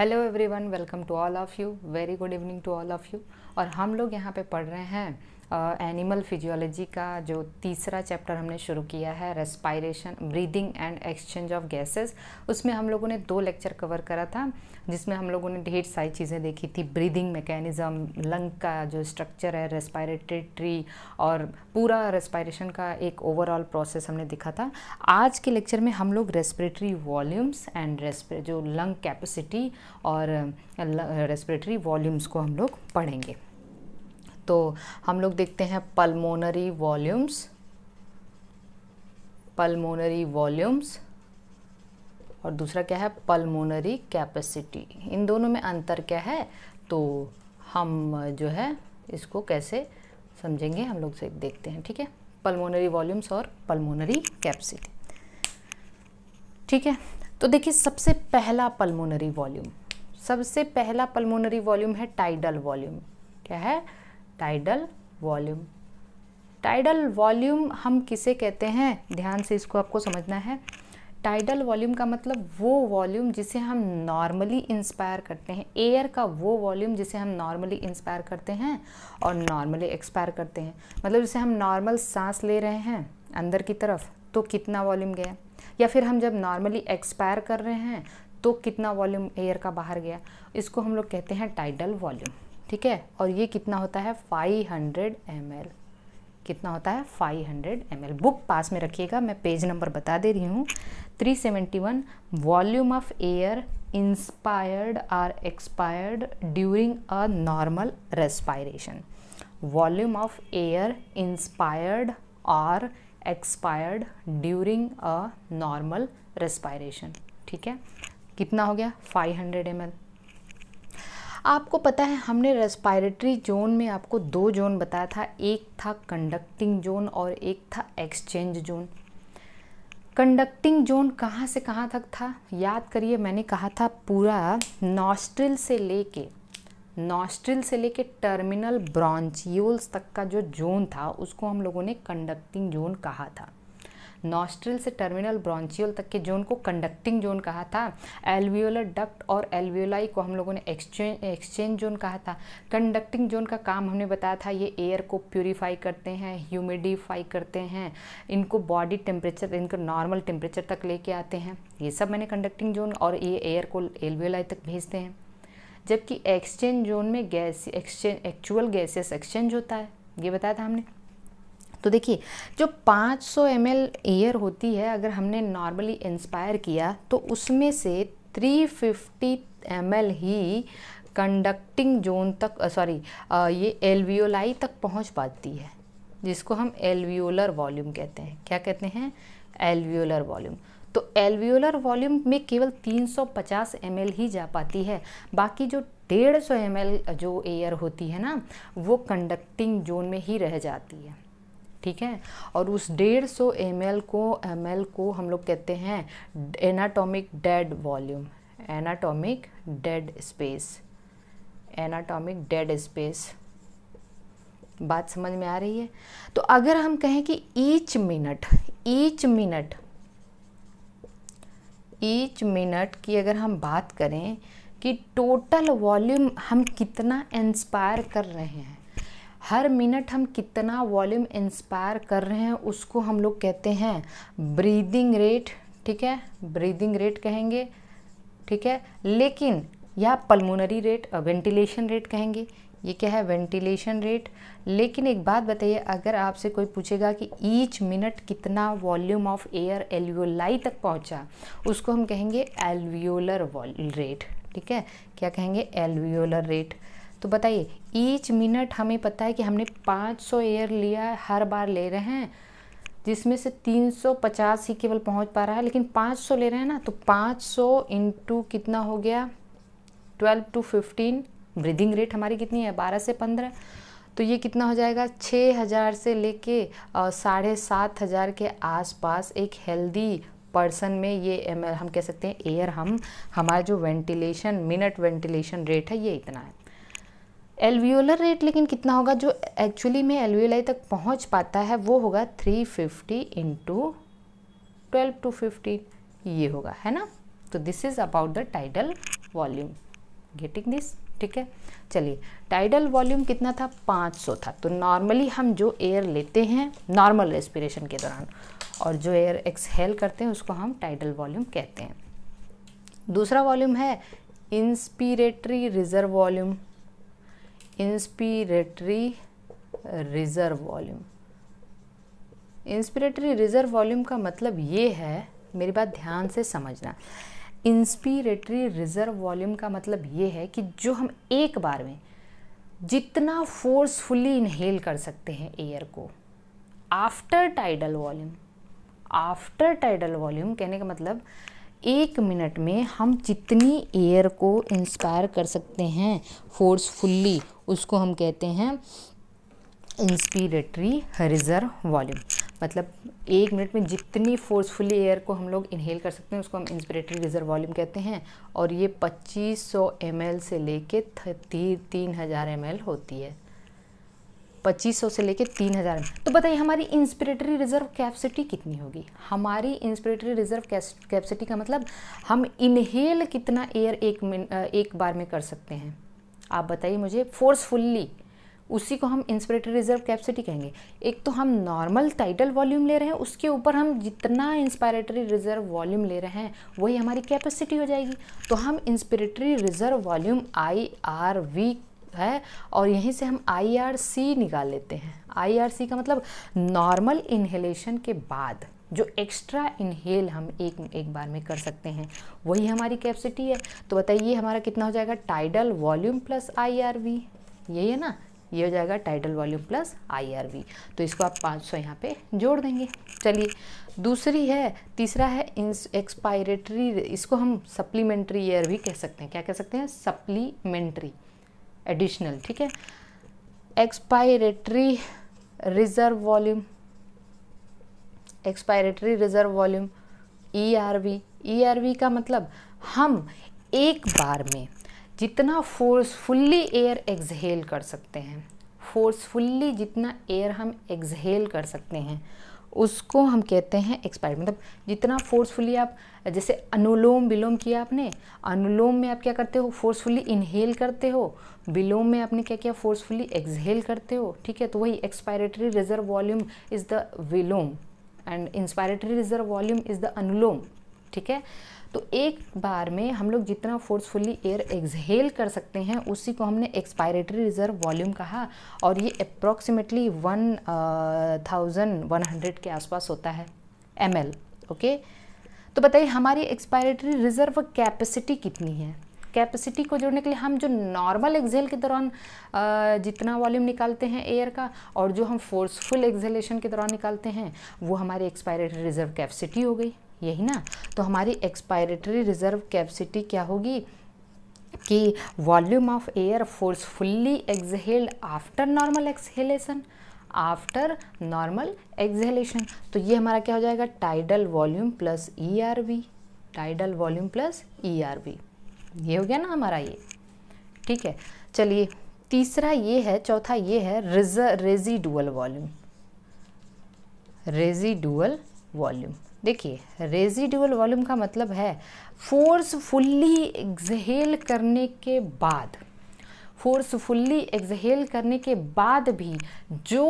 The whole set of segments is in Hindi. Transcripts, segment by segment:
hello everyone welcome to all of you very good evening to all of you और हम लोग यहाँ पे पढ़ रहे हैं एनिमल फिजियोलॉजी का जो तीसरा चैप्टर हमने शुरू किया है respiration breathing and exchange of gases उसमें हम लोगों ने दो लेक्चर कवर करा था जिसमें हम लोगों ने ढेर सारी चीज़ें देखी थी ब्रीदिंग मैकेनिज़्म लंग का जो स्ट्रक्चर है रेस्पायरेटरी और पूरा रेस्पायरेशन का एक ओवरऑल प्रोसेस हमने देखा था आज के लेक्चर में हम लोग रेस्परेटरी वॉल्यूम्स एंड रेस्परे जो लंग कैपेसिटी और रेस्परेटरी वॉल्यूम्स को हम लोग पढ़ेंगे तो हम लोग देखते हैं पल्मोनरी वॉल्यूम्स पल्मोनरी वॉल्यूम्स और दूसरा क्या है पल्मोनरी कैपेसिटी इन दोनों में अंतर क्या है तो हम जो है इसको कैसे समझेंगे हम लोग से देखते हैं ठीक है पल्मोनरी वॉल्यूम्स और पल्मोनरी कैपेसिटी ठीक है तो देखिए सबसे पहला पल्मोनरी वॉल्यूम सबसे पहला पल्मोनरी वॉल्यूम है टाइडल वॉल्यूम क्या है टाइडल वॉल्यूम टाइडल वॉल्यूम हम किसे कहते हैं ध्यान से इसको आपको समझना है टाइडल वॉल्यूम का मतलब वो वॉल्यूम जिसे हम नॉर्मली इंस्पायर करते हैं एयर का वो वॉल्यूम जिसे हम नॉर्मली इंस्पायर करते हैं और नॉर्मली एक्सपायर करते हैं मतलब जैसे हम नॉर्मल सांस ले रहे हैं अंदर की तरफ तो कितना वॉल्यूम गया या फिर हम जब नॉर्मली एक्सपायर कर रहे हैं तो कितना वॉल्यूम एयर का बाहर गया इसको हम लोग कहते हैं टाइडल वॉल्यूम ठीक है और ये कितना होता है 500 हंड्रेड कितना होता है 500 हंड्रेड बुक पास में रखिएगा मैं पेज नंबर बता दे रही हूँ 371 volume of air inspired or expired during a normal respiration volume of air inspired or expired during a normal respiration ठीक है कितना हो गया 500 हंड्रेड आपको पता है हमने रेस्पायरेटरी जोन में आपको दो जोन बताया था एक था कंडक्टिंग जोन और एक था एक्सचेंज जोन कंडक्टिंग जोन कहाँ से कहाँ तक था याद करिए मैंने कहा था पूरा नॉस्ट्रिल से लेके नॉस्ट्रिल से लेके टर्मिनल ब्रांचियोल्स तक का जो जोन था उसको हम लोगों ने कंडक्टिंग जोन कहा था नॉस्ट्रिल से टर्मिनल ब्रॉन्चियल तक के जोन को कंडक्टिंग जोन कहा था एलवियोलर डक्ट और एलवियोलाई को हम लोगों ने एक्सचेंज एक्सचेंज जोन कहा था कंडक्टिंग जोन का काम हमने बताया था ये एयर को प्योरीफाई करते हैं ह्यूमिडिफाई करते हैं इनको बॉडी टेम्परेचर इनको नॉर्मल टेम्परेचर तक लेके आते हैं ये सब मैंने कंडक्टिंग जोन और ये एयर को एलवियोलाई तक भेजते हैं जबकि एक्सचेंज जोन में gas exchange actual gases exchange होता है ये बताया था हमने तो देखिए जो 500 सौ एम एयर होती है अगर हमने नॉर्मली इंस्पायर किया तो उसमें से 350 फिफ्टी ही कंडक्टिंग जोन तक सॉरी ये एलवियोलाई तक पहुंच पाती है जिसको हम एलवियोलर वॉल्यूम कहते हैं क्या कहते हैं एलवियोलर वॉल्यूम तो एलवियोलर वॉल्यूम में केवल 350 सौ ही जा पाती है बाकी जो 150 सौ जो एयर होती है ना वो कंडक्टिंग जोन में ही रह जाती है ठीक है और उस डेढ़ सौ एम को एम को हम लोग कहते हैं anatomic dead volume anatomic dead space anatomic dead space बात समझ में आ रही है तो अगर हम कहें कि each minute each minute each minute की अगर हम बात करें कि टोटल वॉल्यूम हम कितना इंस्पायर कर रहे हैं हर मिनट हम कितना वॉल्यूम इंस्पायर कर रहे हैं उसको हम लोग कहते हैं ब्रीदिंग रेट ठीक है ब्रीदिंग रेट कहेंगे ठीक है लेकिन या पल्मोनरी रेट वेंटिलेशन रेट कहेंगे ये क्या है वेंटिलेशन रेट लेकिन एक बात बताइए अगर आपसे कोई पूछेगा कि ईच मिनट कितना वॉल्यूम ऑफ एयर एल्वियोलाई तक पहुंचा उसको हम कहेंगे एल्वियोलर रेट ठीक है क्या कहेंगे एल्वियोलर रेट तो बताइए ईच मिनट हमें पता है कि हमने 500 एयर लिया हर बार ले रहे हैं जिसमें से 350 ही केवल पहुंच पा रहा है लेकिन 500 ले रहे हैं ना तो 500 सौ कितना हो गया 12 टू 15 ब्रीदिंग रेट हमारी कितनी है 12 से 15 तो ये कितना हो जाएगा छः हज़ार से लेके साढ़े सात हज़ार के आसपास एक हेल्दी पर्सन में ये हम कह सकते हैं एयर हम हमारा जो वेंटिलेशन मिनट वेंटिलेशन रेट है ये इतना है एलवियोलर रेट लेकिन कितना होगा जो एक्चुअली में एलवियोलाई तक पहुंच पाता है वो होगा three fifty into twelve to fifteen ये होगा है ना तो this is about the tidal volume getting this ठीक है चलिए टाइडल वॉल्यूम कितना था 500 था तो नॉर्मली हम जो एयर लेते हैं नॉर्मल रेस्पिरेशन के दौरान और जो एयर एक्सहेल करते हैं उसको हम टाइडल वॉल्यूम कहते हैं दूसरा वॉल्यूम है inspiratory reserve volume inspiratory reserve volume inspiratory reserve volume का मतलब ये है मेरी बात ध्यान से समझना इंस्पिरेटरी रिज़र्व वॉल्यूम का मतलब ये है कि जो हम एक बार में जितना फोर्सफुली इनहेल कर सकते हैं एयर को after tidal volume after tidal volume कहने का मतलब एक मिनट में हम जितनी एयर को इंस्पायर कर सकते हैं फोर्सफुल्ली उसको हम कहते हैं इंस्पिरेटरी रिजर्व वॉल्यूम मतलब एक मिनट में जितनी फोर्सफुली एयर को हम लोग इन्हेल कर सकते हैं उसको हम इंस्पिरेटरी रिजर्व वॉल्यूम कहते हैं और ये 2500 एम से लेके कर तीन हज़ार एम होती है पच्चीस सौ से लेकर तीन हज़ार में तो बताइए हमारी इंस्पिरेटरी रिजर्व कैपेसिटी कितनी होगी हमारी इंस्पिरेटरी रिजर्व कैपेसिटी का मतलब हम इनहेल कितना एयर एक एक बार में कर सकते हैं आप बताइए मुझे फोर्सफुल्ली उसी को हम इंस्पिरेटरी रिजर्व कैपेसिटी कहेंगे एक तो हम नॉर्मल टाइटल वॉल्यूम ले रहे हैं उसके ऊपर हम जितना इंस्पायरेटरी रिजर्व वॉल्यूम ले रहे हैं वही हमारी कैपेसिटी हो जाएगी तो हम inspiratory reserve volume I R V होता है और यहीं से हम आई निकाल लेते हैं आई का मतलब नॉर्मल इन्हेलेशन के बाद जो एक्स्ट्रा इन्हेल हम एक एक बार में कर सकते हैं वही हमारी कैपेसिटी है तो बताइए हमारा कितना हो जाएगा टाइडल वॉल्यूम प्लस वी यही है ना ये हो जाएगा टाइडल वॉल्यूम प्लस वी तो इसको आप 500 सौ यहाँ पर जोड़ देंगे चलिए दूसरी है तीसरा है एक्सपायरेटरी इसको हम सप्लीमेंट्री ईयर भी कह सकते हैं क्या कह सकते हैं सप्लीमेंट्री एडिशनल ठीक है expiratory reserve volume expiratory reserve volume E R V E R V का मतलब हम एक बार में जितना फोर्सफुल्ली एयर एक्सहेल कर सकते हैं फोर्सफुल्ली जितना एयर हम एक्सहेल कर सकते हैं उसको हम कहते हैं एक्सपायर मतलब जितना फोर्सफुली आप जैसे अनुलोम विलोम किया आपने अनुलोम में आप क्या करते हो फोर्सफुली इनहेल करते हो विलोम में आपने क्या किया फोर्सफुली एक्सहेल करते हो ठीक है तो वही expiratory reserve volume is the विलोम and inspiratory reserve volume is the अनुलोम ठीक है तो एक बार में हम लोग जितना फोर्सफुली एयर एक्सहेल कर सकते हैं उसी को हमने एक्सपायरेटरी रिजर्व वॉल्यूम कहा और ये approximately one thousand one hundred के आसपास होता है एम एल ओके तो बताइए हमारी एक्सपायरेटरी रिजर्व कैपेसिटी कितनी है कैपेसिटी को जोड़ने के लिए हम जो नॉर्मल एक्सहेल के दौरान uh, जितना वॉल्यूम निकालते हैं एयर का और जो हम फोर्सफुल एक्सहेलेशन के दौरान निकालते हैं वो हमारी एक्सपायरेटरी रिजर्व कैपेसिटी हो गई यही ना तो हमारी एक्सपायरेटरी रिजर्व कैपेसिटी क्या होगी कि volume of air forcefully exhaled after normal exhalation after normal exhalation तो ये हमारा क्या हो जाएगा tidal volume plus E R V tidal volume plus E R V ये हो गया ना हमारा ये ठीक है चलिए तीसरा ये है चौथा ये है रिज रेजिडुअल वॉल्यूम रेजिडुअल वॉल्यूम देखिए रेजिडुअल वॉल्यूम का मतलब है फोर्स फुल्ली एक्सहेल करने के बाद फोर्स फुल्ली एक्सहेल करने के बाद भी जो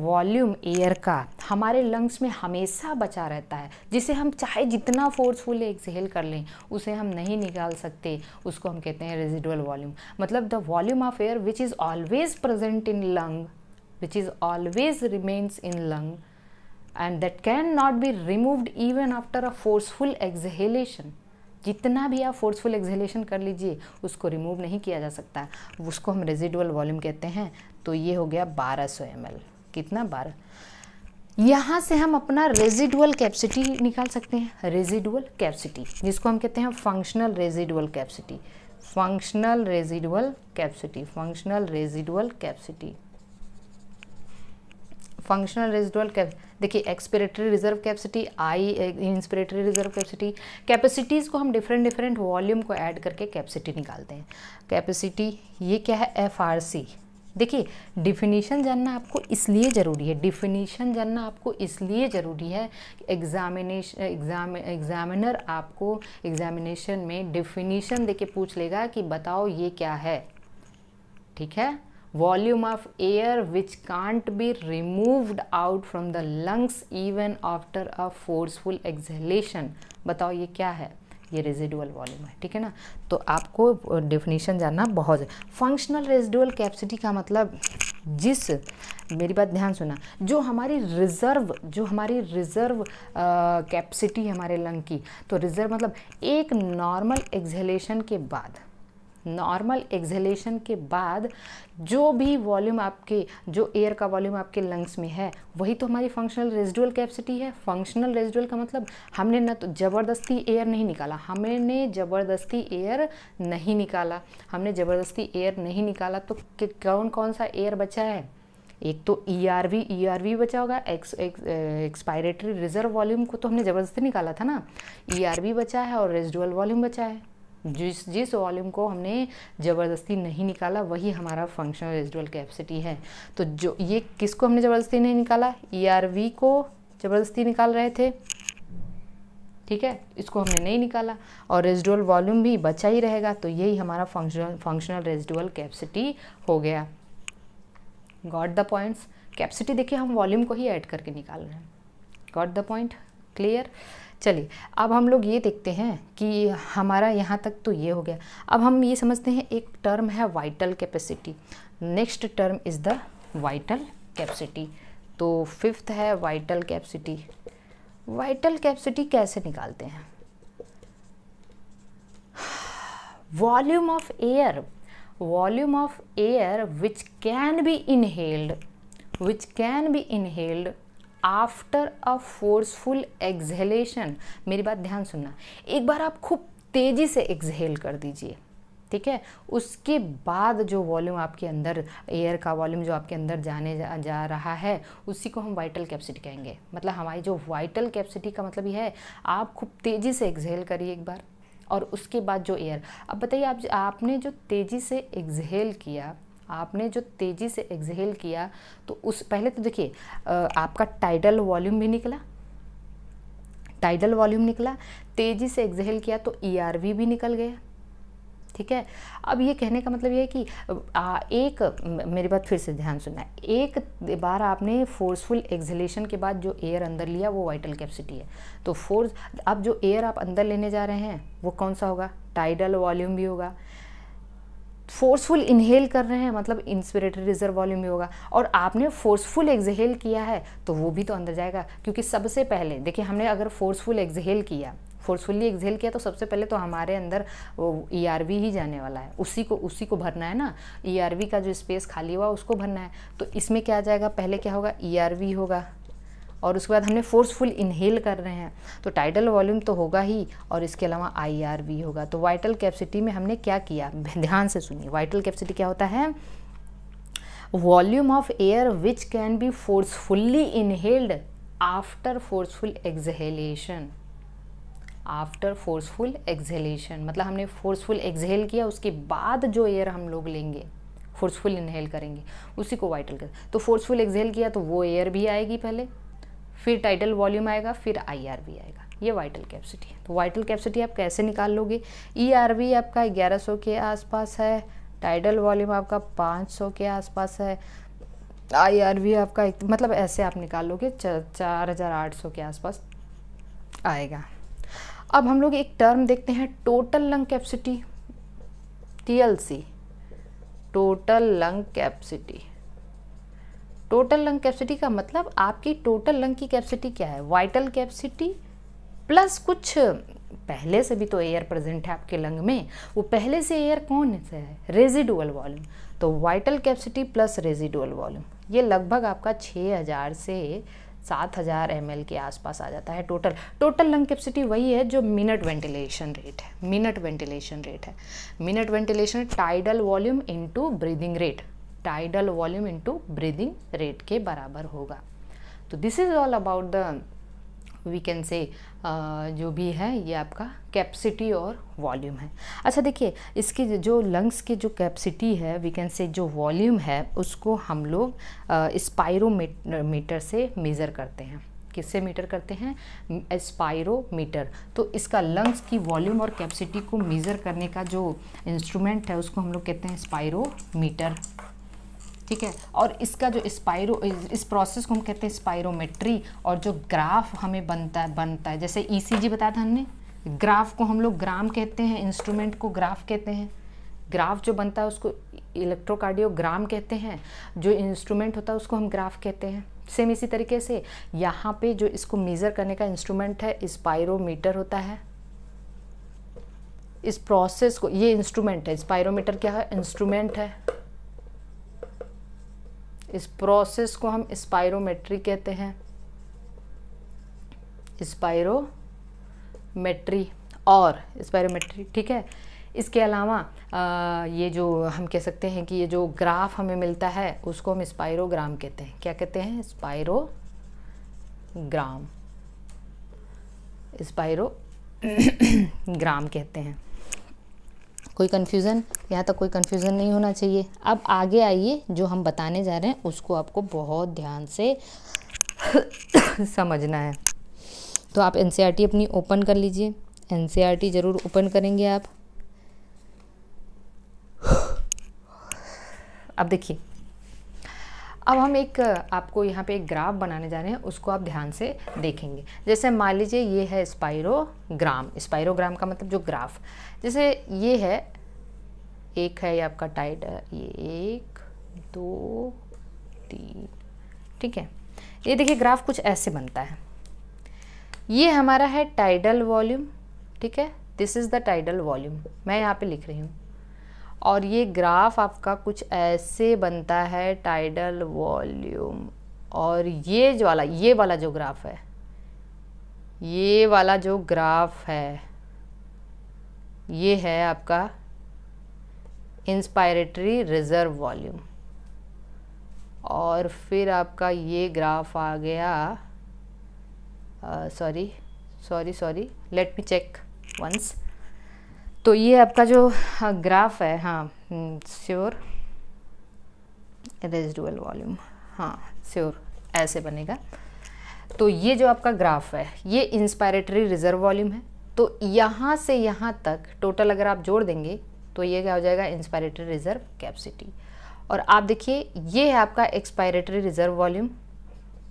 वॉल्यूम एयर का हमारे लंग्स में हमेशा बचा रहता है जिसे हम चाहे जितना फोर्सफुल एक्सहेल कर लें उसे हम नहीं निकाल सकते उसको हम कहते हैं रेजिडुअल वॉल्यूम मतलब the volume of air which is always present in lung which is always remains in lung and that can not be removed even after a forceful exhalation जितना भी आप फोर्सफुल एक्सहेलेशन कर लीजिए उसको रिमूव नहीं किया जा सकता उसको हम रेजिडुअल वॉल्यूम कहते हैं तो ये हो गया 1200 सौ कितना बारह यहाँ से हम अपना रेजिडुअल कैपेसिटी निकाल सकते हैं रेजिडुअल कैपेसिटी जिसको हम कहते हैं functional residual capacity functional residual capacity functional residual capacity functional residual cap देखिए expiratory reserve capacity I inspiratory reserve capacity capacities को हम डिफरेंट डिफरेंट वॉल्यूम को ऐड करके कैपेसिटी निकालते हैं कैपेसिटी ये क्या है एफ आर सी देखिए डिफिनीशन जानना आपको इसलिए ज़रूरी है डिफिनीशन जानना आपको इसलिए ज़रूरी है एग्जामिनेशन एग्जाम एग्जामिनर आपको एग्जामिनेशन में डिफिनीशन देके पूछ लेगा कि बताओ ये क्या है ठीक है volume of air which can't be removed out from the lungs even after a forceful exhalation बताओ ये क्या है ये रेजिडुअल वॉल्यूम है ठीक है ना तो आपको डेफिनेशन जानना बहुत फंक्शनल रेजिडुअल कैपेसिटी का मतलब जिस मेरी बात ध्यान सुना जो हमारी रिज़र्व जो हमारी रिज़र्व कैपेसिटी हमारे लंग की तो रिज़र्व मतलब एक नॉर्मल एक्जलेशन के बाद नॉर्मल एक्सहेलेशन के बाद जो भी वॉल्यूम आपके जो एयर का वॉल्यूम आपके लंग्स में है वही तो हमारी फंक्शनल रेजिडुअल कैपेसिटी है फंक्शनल रेजिडुअल का मतलब हमने ना तो ज़बरदस्ती एयर नहीं निकाला हमने ज़बरदस्ती एयर नहीं निकाला हमने ज़बरदस्ती एयर नहीं निकाला तो कौन कौन सा एयर बचा है एक तो E R V E R V बचा होगा एक्स एक्सपायरेटरी रिजर्व वॉल्यूम को तो हमने ज़बरदस्ती निकाला था ना ई आर वी बचा है और रेजिडुअल वॉल्यूम बचा है जिस जिस वॉल्यूम को हमने ज़बरदस्ती नहीं निकाला वही हमारा फंक्शनल रेजिडुअल कैपेसिटी है तो जो ये किसको हमने ज़बरदस्ती नहीं निकाला ई e को ज़बरदस्ती निकाल रहे थे ठीक है इसको हमने नहीं निकाला और रेजिडुअल वॉल्यूम भी बचा ही रहेगा तो यही हमारा फंक्शनल फंक्शनल रेजिडुअल कैपेसिटी हो गया गॉट द पॉइंट्स कैपेसिटी देखिए हम वॉल्यूम को ही ऐड करके निकाल रहे हैं गॉट द पॉइंट क्लियर चलिए अब हम लोग ये देखते हैं कि हमारा यहाँ तक तो ये हो गया अब हम ये समझते हैं एक टर्म है vital capacity next term is the vital capacity तो फिफ्थ है वाइटल कैपेसिटी वाइटल कैपेसिटी कैसे निकालते हैं volume of air volume of air which can be inhaled which can be inhaled after a forceful exhalation मेरी बात ध्यान सुनना एक बार आप खूब तेज़ी से एक्सहेल कर दीजिए ठीक है उसके बाद जो वॉल्यूम आपके अंदर एयर का वॉल्यूम जो आपके अंदर जाने जा, जा रहा है उसी को हम वाइटल कैपेसिटी कहेंगे मतलब हमारी जो वाइटल कैपेसिटी का मतलब ये है आप खूब तेज़ी से एक्सहेल करिए एक बार और उसके बाद जो एयर अब बताइए आप आपने जो तेज़ी से एक्सहेल किया आपने जो तेज़ी से एक्सहेल किया तो उस पहले तो देखिए आपका टाइडल वॉल्यूम भी निकला टाइडल वॉल्यूम निकला तेज़ी से एक्सहेल किया तो ई e भी निकल गया ठीक है अब ये कहने का मतलब ये है कि आ, एक मेरी बात फिर से ध्यान सुनना है एक बार आपने फोर्सफुल एक्जलेशन के बाद जो एयर अंदर लिया वो वाइटल कैपेसिटी है तो फोर्स अब जो एयर आप अंदर लेने जा रहे हैं वो कौन सा होगा टाइडल वॉल्यूम भी होगा फोर्सफुल इन्हेल कर रहे हैं मतलब इंस्पिरेटरी रिजर्व वॉल्यूम भी होगा और आपने फोर्सफुल एक्जहेल किया है तो वो भी तो अंदर जाएगा क्योंकि सबसे पहले देखिए हमने अगर फोर्सफुल एक्जहेल किया फोर्सफुली एक्सहेल किया तो सबसे पहले तो हमारे अंदर वो ई e ही जाने वाला है उसी को उसी को भरना है ना ई e का जो स्पेस खाली हुआ उसको भरना है तो इसमें क्या जाएगा पहले क्या होगा ई e होगा और उसके बाद हमने फोर्सफुल इनहेल कर रहे हैं तो टाइटल वॉल्यूम तो होगा ही और इसके अलावा आई आर भी होगा तो वाइटल कैपेसिटी में हमने क्या किया ध्यान से सुनिए वाइटल कैपेसिटी क्या होता है volume of air which can be forcefully inhaled after forceful exhalation after forceful exhalation मतलब हमने फोर्सफुल एक्जहेल किया उसके बाद जो एयर हम लोग लेंगे फोर्सफुल इनहेल करेंगे उसी को वाइटल कर तो फोर्सफुल एक्सहेल किया तो वो एयर भी आएगी पहले फिर टाइटल वॉल्यूम आएगा फिर आई आएगा ये वाइटल कैपेसिटी है तो वाइटल कैपेसिटी आप कैसे निकाल लोगे ई e आपका 1100 के आसपास है टाइटल वॉल्यूम आपका 500 के आसपास है आई आपका एक, मतलब ऐसे आप निकाल लोगे चार हज़ार आठ सौ के आसपास आएगा अब हम लोग एक टर्म देखते हैं total lung capacity see total lung capacity total lung capacity का मतलब आपकी टोटल लंग की कैपेसिटी क्या है वाइटल कैपेसिटी प्लस कुछ पहले से भी तो एयर प्रेजेंट है आपके लंग में वो पहले से एयर कौन से है रेजिडुअल वॉल्यूम तो vital capacity plus residual volume ये लगभग आपका 6000 से 7000 हज़ार के आसपास आ जाता है टोटल टोटल लंग कैपेसिटी वही है जो मिनट वेंटिलेशन रेट है मिनट वेंटिलेशन रेट है minute ventilation tidal volume into breathing rate tidal volume into breathing rate के बराबर होगा तो this is all about the we can say जो भी है ये आपका कैपेसिटी और वॉल्यूम है अच्छा देखिए इसकी जो लंग्स की जो कैपेसिटी है वी कैन से जो वॉल्यूम है उसको हम लोग स्पायरोमीटर uh, से मेज़र करते हैं किससे मीटर करते हैं स्पायरोमीटर तो इसका लंग्स की वॉल्यूम और कैपेसिटी को मेज़र करने का जो इंस्ट्रूमेंट है उसको हम लोग कहते हैं स्पायरोमीटर ठीक है और इसका जो स्पायरो इस प्रोसेस को हम कहते हैं स्पायरोमेट्री और जो ग्राफ हमें बनता है बनता है जैसे ईसीजी e बताया था हमने ग्राफ को हम लोग ग्राम कहते हैं इंस्ट्रूमेंट को ग्राफ कहते हैं ग्राफ जो बनता है उसको इलेक्ट्रोकार्डियोग्राम कहते हैं जो इंस्ट्रूमेंट होता है उसको हम ग्राफ कहते हैं सेम इसी तरीके से यहाँ पे जो इसको मेज़र करने का इंस्ट्रूमेंट है स्पायरोमीटर होता है इस प्रोसेस को ये इंस्ट्रूमेंट है स्पायरोमीटर क्या है इंस्ट्रूमेंट है इस प्रोसेस को हम स्पायरोमेट्री कहते हैं स्पायरोमेट्री और स्पायरोमेट्री ठीक है इसके अलावा आ, ये जो हम कह सकते हैं कि ये जो ग्राफ हमें मिलता है उसको हम स्पायरोग्राम कहते हैं क्या कहते हैं स्पायरो ग्राम स्पायरो ग्राम कहते हैं कोई कन्फ्यूज़न यहाँ तक कोई कन्फ्यूज़न नहीं होना चाहिए अब आगे आइए जो हम बताने जा रहे हैं उसको आपको बहुत ध्यान से समझना है तो आप एन e अपनी ओपन कर लीजिए एन ज़रूर ओपन करेंगे आप अब देखिए अब हम एक आपको यहाँ पे एक ग्राफ बनाने जा रहे हैं उसको आप ध्यान से देखेंगे जैसे मान लीजिए ये है स्पायरोग्राम स्पायरोग्राम का मतलब जो ग्राफ जैसे ये है एक है ये आपका टाइड ये एक दो तीन ठीक है ये देखिए ग्राफ कुछ ऐसे बनता है ये हमारा है टाइडल वॉल्यूम ठीक है this is the tidal volume मैं यहाँ पे लिख रही हूँ और ये ग्राफ आपका कुछ ऐसे बनता है टाइडल वॉल्यूम और ये जो वाला ये वाला जो ग्राफ है ये वाला जो ग्राफ है ये है आपका इंस्पायरेटरी रिज़र्व वॉल्यूम और फिर आपका ये ग्राफ आ गया sorry sorry sorry let me check once तो ये आपका जो ग्राफ हाँ, है हाँ श्योर रेजिडुअल वॉल्यूम हाँ श्योर ऐसे बनेगा तो ये जो आपका ग्राफ है ये इंस्पायरेटरी रिजर्व वॉल्यूम है तो यहाँ से यहाँ तक टोटल अगर आप जोड़ देंगे तो ये क्या हो जाएगा इंस्पायरेटरी रिजर्व कैपेसिटी और आप देखिए ये है आपका एक्सपायरेटरी रिजर्व वॉल्यूम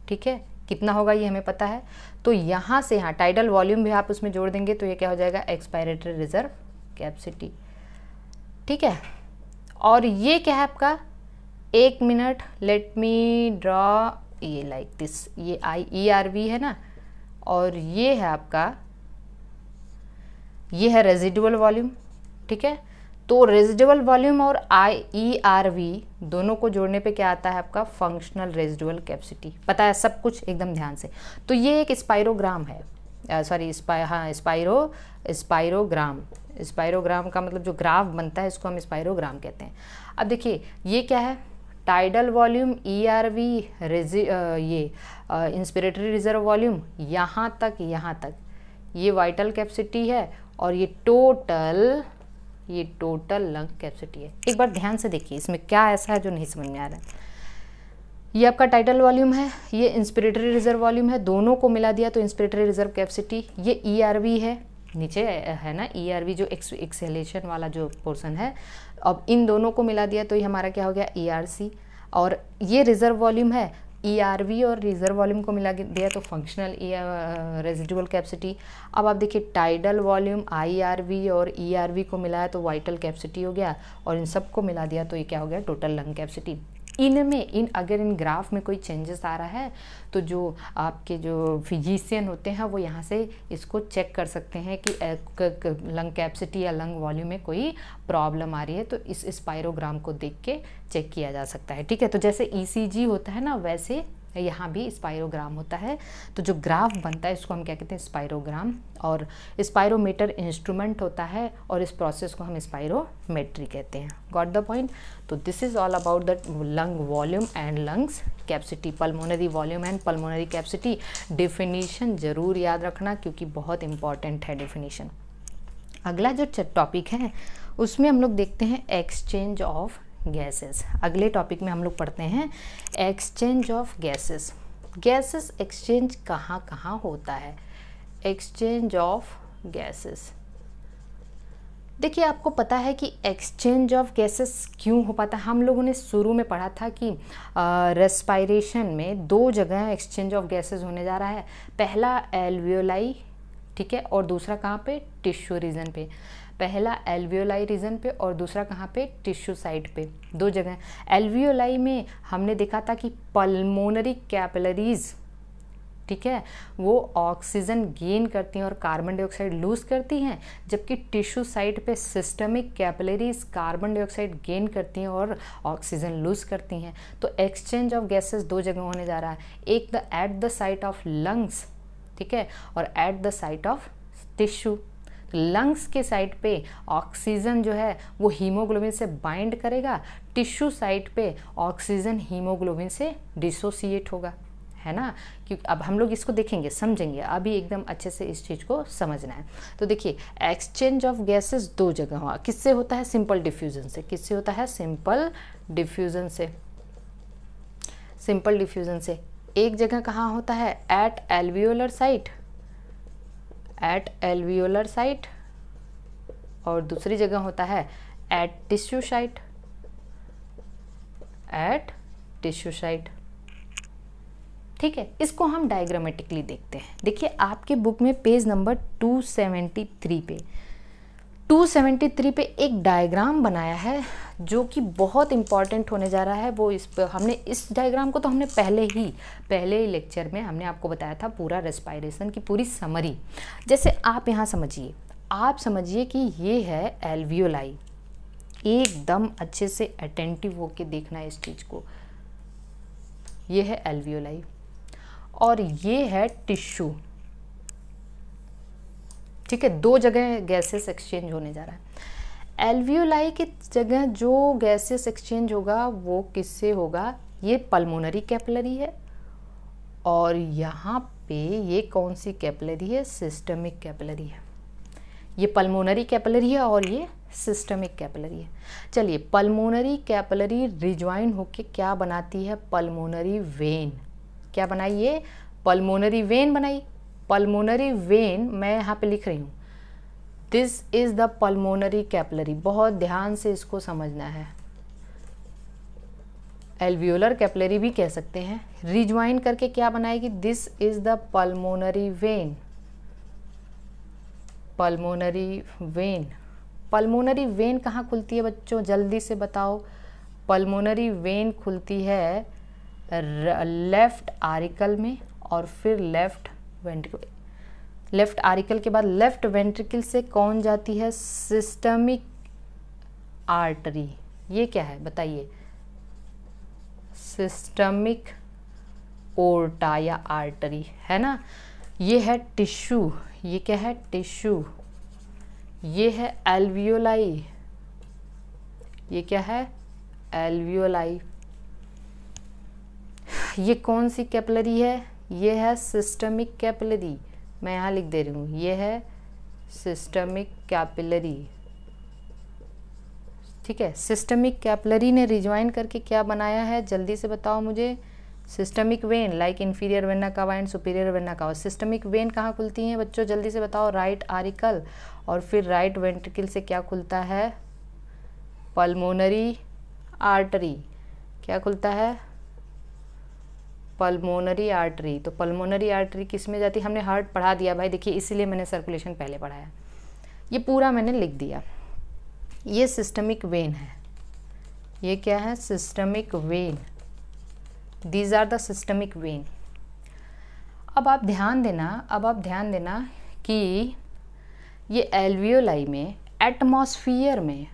ठीक है कितना होगा ये हमें पता है तो यहाँ से यहाँ टाइडल वॉल्यूम भी आप उसमें जोड़ देंगे तो ये क्या हो जाएगा एक्सपायरेटरी रिजर्व कैपेसिटी ठीक है और ये क्या है आपका एक मिनट लेट मी ड्रॉ ये लाइक दिस ये आई ई आर वी है ना और ये है आपका ये है रेजिडुअल वॉल्यूम ठीक है तो रेजिडुअल वॉल्यूम और आई ई आर वी दोनों को जोड़ने पे क्या आता है आपका फंक्शनल रेजिडुअल कैपेसिटी पता है सब कुछ एकदम ध्यान से तो ये एक स्पायरोग्राम है सॉरी स्पाई हाँ स्पायरो स्पायरोग्राम स्पायरोग्राम का मतलब जो ग्राफ बनता है इसको हम स्पायरोग्राम कहते हैं अब देखिए ये क्या है tidal volume E R V ये इंस्पिरेटरी रिजर्व वॉल्यूम यहाँ तक यहाँ तक ये वाइटल कैपेसिटी है और ये टोटल ये टोटल लंग कैपेसिटी है एक बार ध्यान से देखिए इसमें क्या ऐसा है जो नहीं समझ में आ रहा है ये आपका टाइटल वॉल्यूम है ये इंस्पिरेटरी रिजर्व वॉल्यूम है दोनों को मिला दिया तो इंस्पिरेटरी रिजर्व कैपेसिटी ये ई आर वी है नीचे है ना ई आर वी जो एक्सेलेशन वाला जो पोर्सन है अब इन दोनों को मिला दिया तो ये हमारा क्या हो गया ई आर सी और ये रिजर्व वॉल्यूम है ई आर वी और रिजर्व वॉल्यूम को मिला दिया तो फंक्शनल ई रेजिडुअल कैपेसिटी अब आप देखिए tidal volume I R V और ई आर वी को मिलाया तो वाइटल कैपेसिटी हो गया और इन सबको मिला दिया तो ये क्या हो गया टोटल लंग कैपेसिटी इन में इन अगर इन ग्राफ में कोई चेंजेस आ रहा है तो जो आपके जो फिजिशियन होते हैं वो यहाँ से इसको चेक कर सकते हैं कि लंग कैपेसिटी या लंग वॉल्यूम में कोई प्रॉब्लम आ रही है तो इस स्पायरोग्राम को देख के चेक किया जा सकता है ठीक है तो जैसे ईसीजी e होता है ना वैसे यहाँ भी स्पायरोग्राम होता है तो जो ग्राफ बनता है इसको हम क्या कहते हैं स्पायरोग्राम और स्पायरोमीटर इंस्ट्रूमेंट होता है और इस प्रोसेस को हम स्पायरोमेट्री कहते हैं गॉट द पॉइंट तो this is all about the lung volume and lungs capacity pulmonary volume and pulmonary capacity definition ज़रूर याद रखना क्योंकि बहुत इंपॉर्टेंट है डिफिनीशन अगला जो टॉपिक है उसमें हम लोग देखते हैं एक्सचेंज ऑफ गैसेस अगले टॉपिक में हम लोग पढ़ते हैं exchange of gases gases exchange कहाँ कहाँ होता है एक्सचेंज ऑफ गैसेस देखिए आपको पता है कि एक्सचेंज ऑफ गैसेस क्यों हो पाता है हम लोगों ने शुरू में पढ़ा था कि रेस्पायरेशन में दो जगह एक्सचेंज ऑफ गैसेस होने जा रहा है पहला एल्वियोलाई ठीक है और दूसरा कहाँ पे टिश्यू रीजन पे पहला एल्वियोलाई रीजन पे और दूसरा कहाँ पे टिश्यू साइड पे दो जगह एल्वियोलाई में हमने देखा था कि पल्मोनरी कैपिलरीज़ ठीक है वो ऑक्सीजन गेन करती हैं और कार्बन डाइऑक्साइड लूज करती हैं जबकि टिश्यू साइट पे systemic capillaries carbon dioxide gain करती हैं और ऑक्सीजन लूज करती हैं तो एक्सचेंज ऑफ गैसेस दो जगह होने जा रहा है एक the at the site of lungs ठीक है और at the site of tissue lungs के साइड पे ऑक्सीजन जो है वो हीमोग्लोबिन से बाइंड करेगा टिश्यू साइड पे ऑक्सीजन हीमोग्लोबिन से डिसोसिएट होगा है ना क्योंकि अब हम लोग इसको देखेंगे समझेंगे अभी एकदम अच्छे से इस चीज़ को समझना है तो देखिए एक्सचेंज ऑफ गैसेस दो जगह हुआ किससे होता है सिंपल डिफ्यूज़न से किससे होता है सिंपल डिफ्यूज़न से सिंपल डिफ्यूज़न से एक जगह कहाँ होता है at alveolar site at alveolar site और दूसरी जगह होता है at tissue site at tissue site ठीक है इसको हम डायग्रामेटिकली देखते हैं देखिए आपके बुक में पेज नंबर 273 पे 273 पे एक डायग्राम बनाया है जो कि बहुत इंपॉर्टेंट होने जा रहा है वो इस हमने इस डायग्राम को तो हमने पहले ही पहले ही लेक्चर में हमने आपको बताया था पूरा रेस्पायरेशन की पूरी समरी जैसे आप यहाँ समझिए आप समझिए कि ये है एल्वियोलाई एकदम अच्छे से अटेंटिव होके देखना है इस चीज़ को ये है एल्वियोलाई और ये है टिश्यू ठीक है दो जगह गैसेस एक्सचेंज होने जा रहा है एलवियोलाई की जगह जो गैसेस एक्सचेंज होगा वो किससे होगा ये पल्मोनरी कैपलरी है और यहाँ पे ये कौन सी कैपलरी है सिस्टमिक कैपलरी है ये पल्मोनरी कैपलरी है और ये सिस्टमिक कैपलरी है चलिए पल्मोनरी कैपलरी रिज्वाइन होके क्या बनाती है पल्मोनरी वेन क्या बनाई ये पल्मोनरी वेन बनाई पल्मोनरी वेन मैं यहाँ पे लिख रही हूँ this is the pulmonary capillary बहुत ध्यान से इसको समझना है एल्वियोलर कैपलरी भी कह सकते हैं रिज्वाइन करके क्या बनाएगी this is the pulmonary vein pulmonary vein pulmonary vein कहाँ खुलती है बच्चों जल्दी से बताओ पल्मोनरी वेन खुलती है लेफ़्ट आरिकल में और फिर लेफ़्ट वेंट्रिकल लेफ्ट आर्टिकल के बाद लेफ्ट वेंट्रिकल से कौन जाती है सिस्टमिक आर्टरी ये क्या है बताइए सिस्टमिक ओर्टा या आर्टरी है ना ये है टिश्यू ये क्या है टिश्यू ये है एल्वियोलाई ये क्या है एल्वियोलाई ये कौन सी कैपलरी है ये है सिस्टमिक कैपलरी मैं यहाँ लिख दे रही हूँ ये है सिस्टमिक कैपिलरी ठीक है सिस्टमिक कैपलरी ने रिज्वाइन करके क्या बनाया है जल्दी से बताओ मुझे systemic vein like inferior vena cava and superior vena cava systemic vein कहाँ खुलती हैं बच्चों जल्दी से बताओ राइट आरिकल और फिर राइट वेंट्रिकल से क्या खुलता है पल्मोनरी आर्टरी क्या खुलता है पल्मोनरी आर्टरी तो पल्मोनरी आर्टरी किस में जाती हमने हार्ट पढ़ा दिया भाई देखिए इसीलिए मैंने सर्कुलेशन पहले पढ़ाया ये पूरा मैंने लिख दिया ये सिस्टमिक वेन है ये क्या है systemic vein these are the systemic vein अब आप ध्यान देना अब आप ध्यान देना कि ये एल्वियोलाई में एटमोसफियर में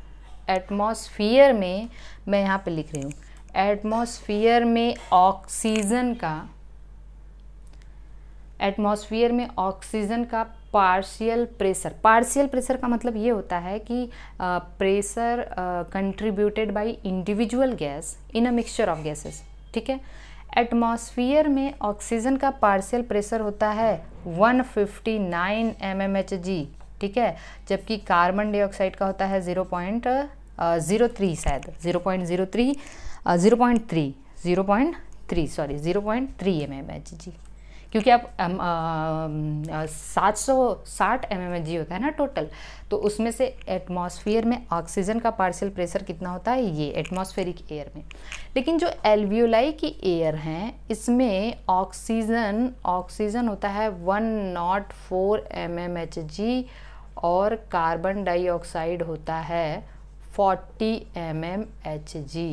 एटमोसफियर में मैं यहाँ पे लिख रही हूँ एटमॉस्फेयर में ऑक्सीजन का एटमॉस्फेयर में ऑक्सीजन का पार्शियल प्रेशर पार्शियल प्रेशर का मतलब ये होता है कि pressure contributed by individual gas in a mixture of gases ठीक है एटमॉस्फेयर में ऑक्सीजन का पार्शियल प्रेशर होता है 159 फिफ्टी ठीक है जबकि कार्बन डाइऑक्साइड का होता है ज़ीरो पॉइंट ज़ीरो थ्री शायद zero point zero three zero point three zero point three sorry zero point three M M H G क्योंकि आप सात सौ साठ एम एम एच जी होता है ना टोटल तो उसमें से एटमॉस्फेयर में ऑक्सीजन का पार्शियल प्रेशर कितना होता है ये एटमॉस्फेरिक एयर में लेकिन जो एल्वियोलाई की एयर हैं इसमें ऑक्सीजन ऑक्सीजन होता है one nought four M M H G और कार्बन डाइऑक्साइड होता है forty M M H G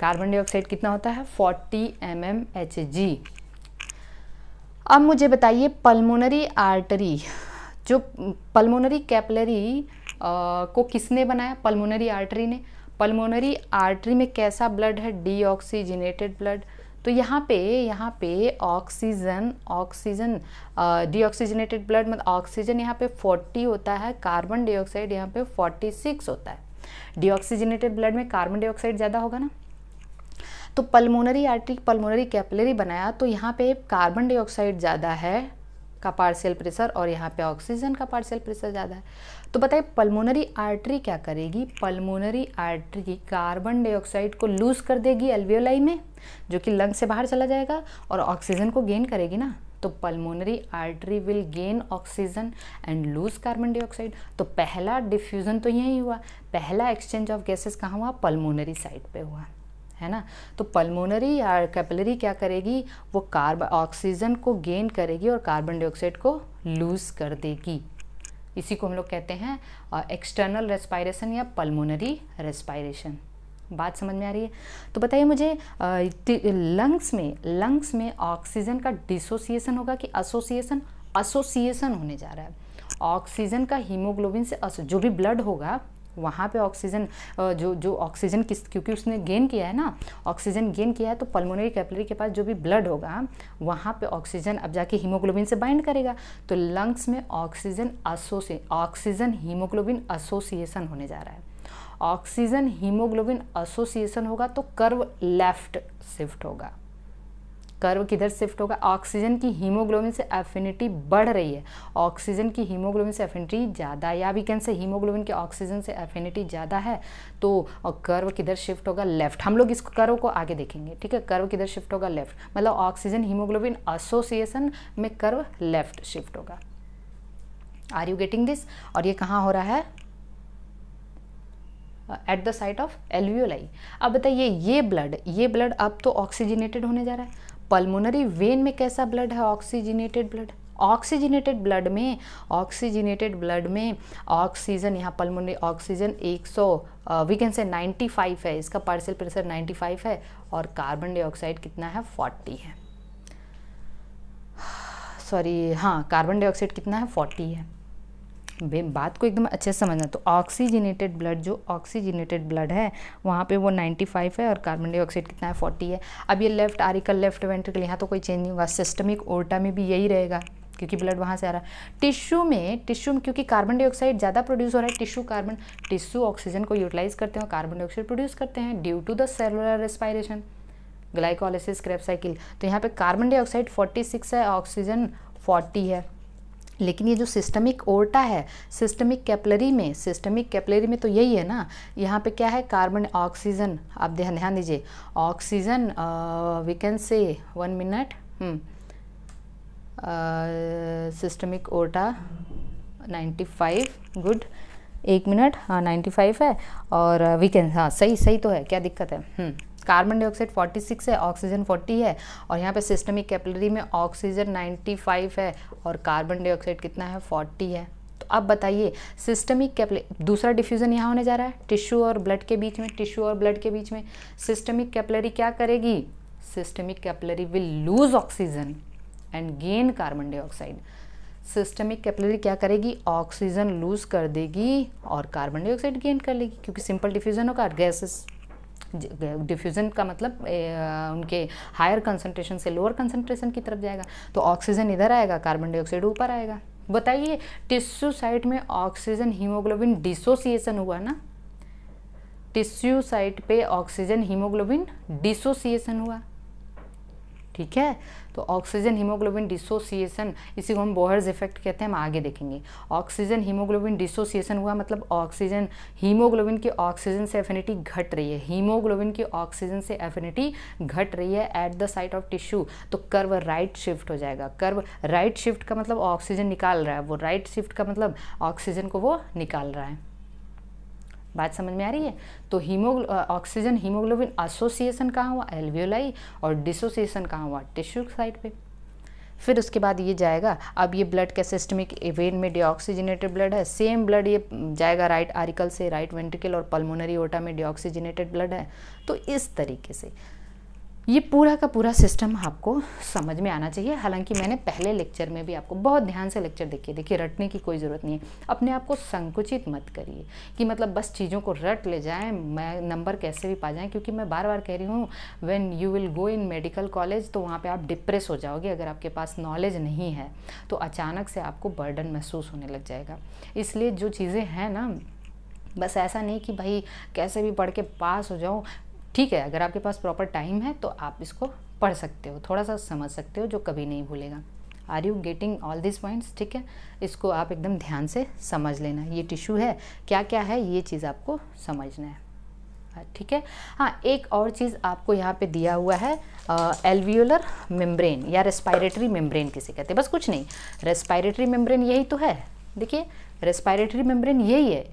carbon dioxide कितना होता है 40 एम एम एच जी अब मुझे बताइए पल्मोनरी आर्टरी जो पल्मोनरी कैपलरी को किसने बनाया पल्मोनरी आर्टरी ने पल्मोनरी आर्टरी में कैसा ब्लड है डीऑक्सीजनेटेड ब्लड तो यहाँ पे यहाँ पे ऑक्सीजन ऑक्सीजन डीऑक्सीजनेटेड ब्लड मतलब ऑक्सीजन यहाँ पे 40 होता है कार्बन डाइऑक्साइड यहाँ पे 46 होता है डीऑक्सीजनेटेड ब्लड में कार्बन डाइऑक्साइड ज़्यादा होगा ना तो पल्मोनरी आर्टरी पल्मोनरी कैपलरी बनाया तो यहाँ पे कार्बन डाइऑक्साइड ज़्यादा है का पार्सियल प्रेशर और यहाँ पे ऑक्सीजन का पार्सियल प्रेशर ज़्यादा है तो बताइए पल्मोनरी आर्टरी क्या करेगी पल्मोनरी आर्टरी कार्बन डाइऑक्साइड को लूज कर देगी एल्वियोलाई में जो कि लंग से बाहर चला जाएगा और ऑक्सीजन को गेन करेगी ना तो pulmonary artery will gain oxygen and lose carbon dioxide तो पहला डिफ्यूज़न तो यही हुआ पहला एक्सचेंज ऑफ गैसेस कहाँ हुआ पल्मोनरी साइड पे हुआ है ना तो पल्मोनरी या कैपिलरी क्या करेगी वो कार्बन ऑक्सीजन को गेन करेगी और कार्बन डाइऑक्साइड को लूज़ कर देगी इसी को हम लोग कहते हैं एक्सटर्नल uh, रेस्पायरेशन या पल्मोनरी रेस्पायरेशन बात समझ में आ रही है तो बताइए मुझे लंग्स uh, में लंग्स में ऑक्सीजन का डिसोसिएशन होगा कि एसोसिएशन एसोसिएशन होने जा रहा है ऑक्सीजन का हीमोग्लोबिन से जो भी ब्लड होगा वहाँ पे ऑक्सीजन जो जो ऑक्सीजन किस क्योंकि उसने गेन किया है ना ऑक्सीजन गेन किया है तो पल्मोनरी कैपलरी के पास जो भी ब्लड होगा वहाँ पे ऑक्सीजन अब जाके हीमोग्लोबिन से बाइंड करेगा तो लंग्स में ऑक्सीजन असोसिए ऑक्सीजन हीमोग्लोबिन एसोसिएशन होने जा रहा है ऑक्सीजन हीमोग्लोबिन एसोसिएशन होगा तो कर्व लेफ्ट शिफ्ट होगा कर्व किधर शिफ्ट होगा ऑक्सीजन की हीमोग्लोबिन से एफिनिटी बढ़ रही है ऑक्सीजन की हीमोग्लोबिन से एफिनिटी ज़्यादा या भी कैन से हीमोग्लोबिन की ऑक्सीजन से एफिनिटी ज़्यादा है तो कर्व किधर शिफ्ट होगा लेफ्ट हम लोग इस कर्व को आगे देखेंगे ठीक है कर्व किधर शिफ्ट होगा लेफ्ट मतलब ऑक्सीजन हीमोग्लोबिन एसोसिएशन में कर्व लेफ्ट शिफ्ट होगा आर यू गेटिंग दिस और ये कहाँ हो रहा है at the site of alveoli अब बताइए ये ब्लड ये ब्लड अब तो ऑक्सीजनेटेड होने जा रहा है पल्मोनरी वेन में कैसा ब्लड है ऑक्सीजनेटेड ब्लड ऑक्सीजनेटेड ब्लड में ऑक्सीजनेटेड ब्लड में ऑक्सीजन यहाँ pulmonary oxygen 100 we can say 95 है इसका पार्सल प्रेशर 95 है और कार्बन डाइऑक्साइड कितना है 40 है सॉरी हाँ कार्बन डाइऑक्साइड कितना है 40 है बात को एकदम अच्छे से समझना तो ऑक्सीजनेटेड ब्लड जो ऑक्सीजनेटेड ब्लड है वहाँ पे वो 95 है और कार्बन डाइऑक्साइड कितना है 40 है अब ये लेफ्ट आरिकल लेफ्ट वेंट्रिकल यहाँ तो कोई चेंज नहीं होगा सिस्टमिक ओल्टा में भी यही रहेगा क्योंकि ब्लड वहाँ से आ रहा है टिश्यू में टिश्यू में क्योंकि कार्बन डाइऑक्साइड ज़्यादा प्रोड्यूस हो रहा है टिश्यू कार्बन टिश्यू ऑक्सीजन को यूटिलाइज करते हैं और कार्बन डाइऑक्साइड प्रोड्यूस करते हैं due to the cellular respiration glycolysis Krebs cycle तो यहाँ पे कार्बन डाइऑक्साइड 46 है ऑक्सीजन 40 है लेकिन ये जो सिस्टमिक ओर्टा है सिस्टमिक कैपलरी में सिस्टमिक कैपलरी में तो यही है ना यहाँ पे क्या है कार्बन ऑक्सीजन आप ध्यान ध्यान दीजिए oxygen we can say one minute systemic aorta 95 good एक मिनट हाँ नाइन्टी फाइव है और वी uh, कैन हाँ सही सही तो है क्या दिक्कत है कार्बन डाइऑक्साइड 46 है ऑक्सीजन 40 है और यहाँ पे सिस्टमिक कैपिलरी में ऑक्सीजन 95 है और कार्बन डाइऑक्साइड कितना है 40 है तो अब बताइए सिस्टमिक कैपलरी दूसरा डिफ्यूज़न यहाँ होने जा रहा है टिश्यू और ब्लड के बीच में टिश्यू और ब्लड के बीच में सिस्टमिक कैपलरी क्या करेगी systemic capillary will lose oxygen and gain carbon dioxide systemic capillary क्या करेगी ऑक्सीजन लूज कर देगी और कार्बन डाइऑक्साइड गेन कर लेगी क्योंकि सिंपल डिफ्यूज़न होगा गैसेस डिफ्यूज़न का मतलब ए, उनके हायर कंसंट्रेशन से लोअर कंसंट्रेशन की तरफ जाएगा तो ऑक्सीजन इधर आएगा कार्बन डाइऑक्साइड ऊपर आएगा बताइए टिश्यू साइट में ऑक्सीजन हीमोग्लोबिन डिसोसिएशन हुआ ना टिश्यू साइट पे ऑक्सीजन हीमोग्लोबिन डिसोसिएशन हुआ ठीक है तो ऑक्सीजन हीमोग्लोबिन डिसोसिएशन इसी को हम बोहर्स इफेक्ट कहते हैं हम आगे देखेंगे ऑक्सीजन हीमोग्लोबिन डिसोसिएशन हुआ मतलब ऑक्सीजन हीमोग्लोबिन की ऑक्सीजन से एफिनिटी घट रही है हीमोग्लोबिन की ऑक्सीजन से एफिनिटी घट रही है at the site of tissue तो कर्व राइट शिफ्ट हो जाएगा कर्व राइट शिफ्ट का मतलब ऑक्सीजन निकाल रहा है वो राइट शिफ्ट का मतलब ऑक्सीजन को वो निकाल रहा है बात समझ में आ रही है तो हीमोग्लो ऑक्सीजन हीमोग्लोबिन एसोसिएशन कहाँ हुआ एल्वियोलाई और डिसोसिएशन कहाँ हुआ टिश्यू साइड पे फिर उसके बाद ये जाएगा अब ये ब्लड के सिस्टमिक वेन में डिऑक्सीजनेटेड ब्लड है सेम ब्लड ये जाएगा राइट आरिकल से राइट वेंट्रिकल और पल्मोनरी ओटा में डिऑक्सीजनेटेड ब्लड है तो इस तरीके से ये पूरा का पूरा सिस्टम आपको समझ में आना चाहिए हालांकि मैंने पहले लेक्चर में भी आपको बहुत ध्यान से लेक्चर देखिए देखिए रटने की कोई ज़रूरत नहीं है अपने आप को संकुचित मत करिए कि मतलब बस चीज़ों को रट ले जाएं मैं नंबर कैसे भी पा जाएं क्योंकि मैं बार बार कह रही हूँ when you will go in medical college तो वहाँ पर आप डिप्रेस हो जाओगे अगर आपके पास नॉलेज नहीं है तो अचानक से आपको बर्डन महसूस होने लग जाएगा इसलिए जो चीज़ें हैं ना बस ऐसा नहीं कि भाई कैसे भी पढ़ के पास हो जाओ ठीक है अगर आपके पास प्रॉपर टाइम है तो आप इसको पढ़ सकते हो थोड़ा सा समझ सकते हो जो कभी नहीं भूलेगा are you getting all this points ठीक है इसको आप एकदम ध्यान से समझ लेना ये टिश्यू है क्या क्या है ये चीज़ आपको समझना है ठीक है हाँ एक और चीज़ आपको यहाँ पे दिया हुआ है एलवियोलर मेम्ब्रेन या रेस्पायरेटरी मेम्ब्रेन किसे कहते हैं बस कुछ नहीं रेस्पायरेटरी मेम्ब्रेन यही तो है देखिए रेस्पायरेटरी मेम्ब्रेन यही है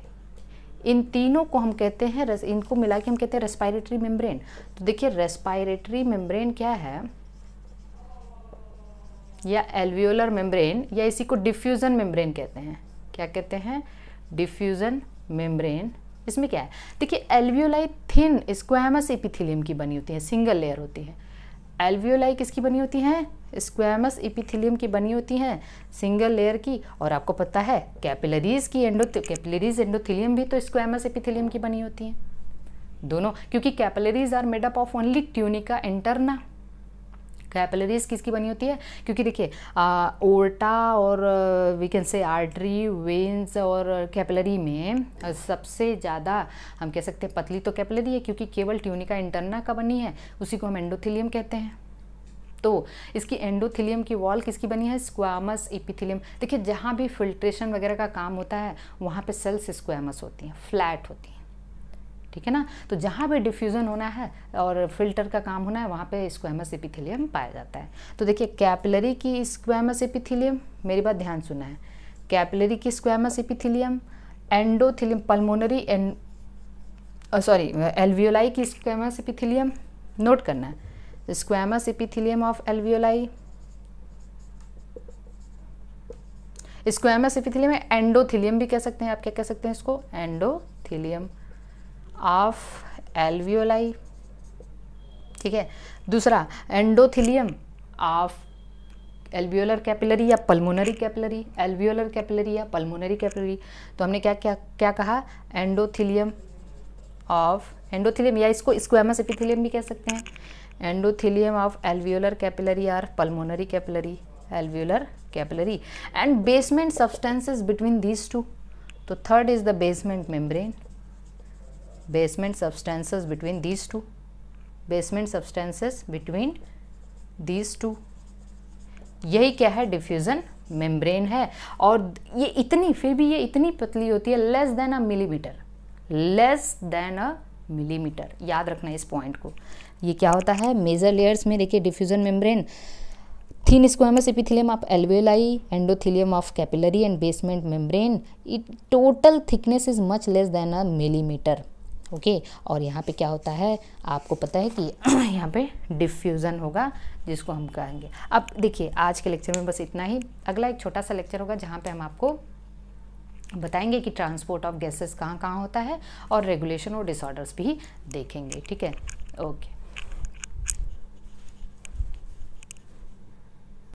इन तीनों को हम कहते हैं इनको मिला के हम कहते हैं रेस्पायरेटरी मेम्ब्रेन तो देखिए रेस्पायरेटरी मेम्ब्रेन क्या है या एल्वियोलर मेम्ब्रेन या इसी को डिफ्यूज़न मेम्ब्रेन कहते हैं क्या कहते हैं डिफ्यूज़न मेम्ब्रेन इसमें क्या है देखिए एल्वियोलाई थिन स्क्वामस एपिथिलियम की बनी होती है सिंगल लेयर होती है एल्वियोलाई किसकी बनी होती है स्क्वेमस इपिथिलियम की बनी होती हैं सिंगल लेयर की और आपको पता है कैपिलरीज की एंडो कैपिलरीज एंडोथिलियम भी तो स्क्वेमस इपिथिलियम की बनी होती हैं दोनों क्योंकि capillaries are made up of only tunica interna capillaries किसकी बनी होती है क्योंकि देखिए ओर्टा और we can say artery veins और कैपिलरी में सबसे ज़्यादा हम कह सकते हैं पतली तो कैपिलरी है क्योंकि केवल ट्यूनिका इंटरना का बनी है उसी को हम एंडोथिलियम कहते हैं तो इसकी एंडोथिलियम की वॉल किसकी बनी है स्क्वामस एपिथिलियम देखिए जहाँ भी फिल्ट्रेशन वगैरह का काम होता है वहाँ पे सेल्स स्क्वामस होती हैं फ्लैट होती हैं ठीक है ना तो जहाँ भी डिफ्यूज़न होना है और फिल्टर का काम होना है वहाँ पे स्क्वामस एपिथिलियम पाया जाता है तो देखिए कैपिलरी की स्क्वामस एपिथिलियम मेरी बात ध्यान सुना है कैपिलरी की squamous epithelium endothelium pulmonary and sorry alveoli की स्क्वामस एपिथिलियम नोट करना है squamous squamous of of squamous epithelium endothelium भी कह सकते हैं आप क्या कह सकते हैं इसको एंडोथिलियम ऑफ एल्वियोलाई ठीक है दूसरा एंडोथिलियम ऑफ एल्वियोलर कैपिलरी या पल्मोनरी कैपिलरी एल्वियोलर कैपिलरी या पल्मोनरी कैपिलरी तो हमने क्या क्या क्या कहा एंडोथिलियम ऑफ एंडोथिलियम या इसको स्क्वेमस एपिथिलियम भी कह सकते हैं endothelium of alveolar capillary or pulmonary capillary alveolar capillary and basement substances between these two तो third is the basement membrane basement substances between these two basement substances between these two यही क्या है डिफ्यूजन मेम्ब्रेन है और ये इतनी फिर भी ये इतनी पतली होती है less than a millimetre less than a millimetre याद रखना इस पॉइंट को ये क्या होता है मेजर लेयर्स में देखिए diffusion membrane thin squamous epithelium of alveoli endothelium of capillary and basement membrane it total thickness is much less than a millimetre okay और यहाँ पे क्या होता है आपको पता है कि यहाँ पे डिफ्यूज़न होगा जिसको हम कहेंगे अब देखिए आज के लेक्चर में बस इतना ही अगला एक छोटा सा लेक्चर होगा जहाँ पे हम आपको बताएंगे कि ट्रांसपोर्ट ऑफ गैसेस कहाँ कहाँ होता है और रेगुलेशन और डिसऑर्डर्स भी देखेंगे ठीक है ओके